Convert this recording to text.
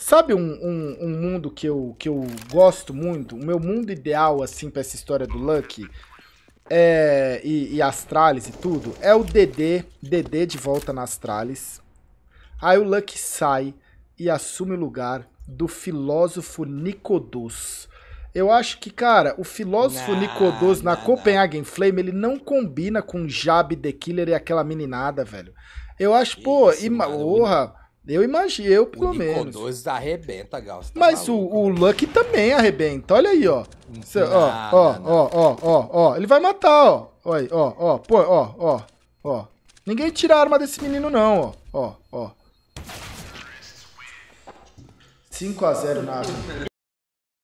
Sabe um, um, um, mundo que eu, que eu gosto muito? O meu mundo ideal, assim, pra essa história do Lucky é, e, e Astralis e tudo, é o DD, DD de volta na Astralis. Aí o Lucky sai e assume o lugar do filósofo Nicodus. Eu acho que, cara, o filósofo nah, Nicodus na nah, Copenhagen nah. Flame, ele não combina com Jab The Killer e aquela meninada, velho. Eu acho, Isso, pô, e, é porra, eu imagino, eu pelo o menos. O 2 arrebenta, Gal. Tá Mas o, o Luck também arrebenta. Olha aí, ó. Cê, ó, ó, ó, ó, ó, ó. Ele vai matar, ó. Olha aí, ó, ó. Pô, ó, ó, ó. Ninguém tira a arma desse menino, não, ó. Ó, ó. 5x0 nada.